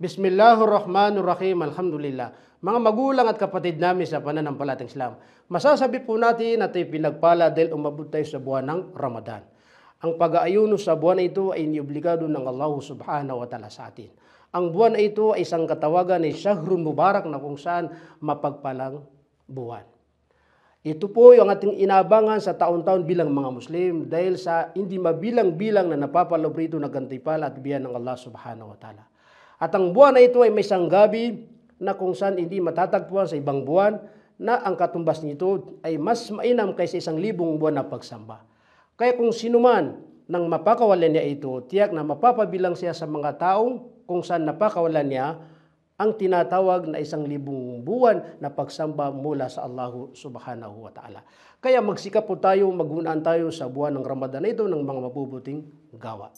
Bismillahirrahmanirrahim. Alhamdulillah. Mga magulang at kapatid namin sa pananampalating Islam, masasabi po natin na tayo pinagpala dahil umabot tayo sa buwan ng Ramadan. Ang pag-aayuno sa buwan na ito ay iniobligado ng Allah subhanahu wa ta'ala sa atin. Ang buwan na ito ay isang katawagan ni Shahrun Mubarak na kung saan mapagpalang buwan. Ito po yung ating inabangan sa taon-taon bilang mga Muslim dahil sa hindi mabilang-bilang na napapalobrito na gantipala at biyan ng Allah subhanahu wa ta'ala. At ang buwan na ito ay may sanggabi na kung saan hindi matatagpuan sa ibang buwan na ang katumbas nito ay mas mainam kaysa isang libong buwan na pagsamba. Kaya kung sinuman nang mapakawalan niya ito, tiyak na mapapabilang siya sa mga taong kung saan napakawalan niya ang tinatawag na isang libong buwan na pagsamba mula sa Allah subhanahu wa ta'ala. Kaya magsikap po tayo, magunaan tayo sa buwan ng Ramadan na ito ng mga mabubuting gawa.